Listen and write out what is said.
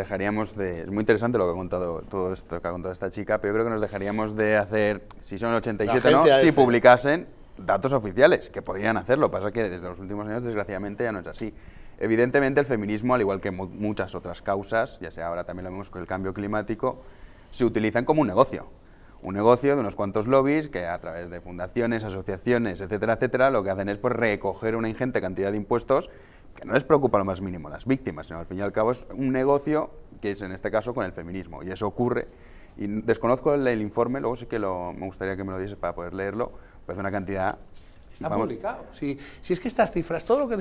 Dejaríamos de, es muy interesante lo que ha contado todo esto que ha contado esta chica, pero yo creo que nos dejaríamos de hacer, si son 87 no, si publicasen datos oficiales, que podrían hacerlo, pasa que desde los últimos años desgraciadamente ya no es así. Evidentemente el feminismo, al igual que muchas otras causas, ya sea ahora también lo vemos con el cambio climático, se utilizan como un negocio. Un negocio de unos cuantos lobbies que a través de fundaciones, asociaciones, etcétera, etcétera, lo que hacen es pues, recoger una ingente cantidad de impuestos que no les preocupa lo más mínimo las víctimas, sino al fin y al cabo es un negocio que es en este caso con el feminismo, y eso ocurre. Y desconozco el, informe, luego sí que me gustaría que me lo diese para poder leerlo, pues una cantidad... Está publicado, si, si es que estas cifras, todo lo que...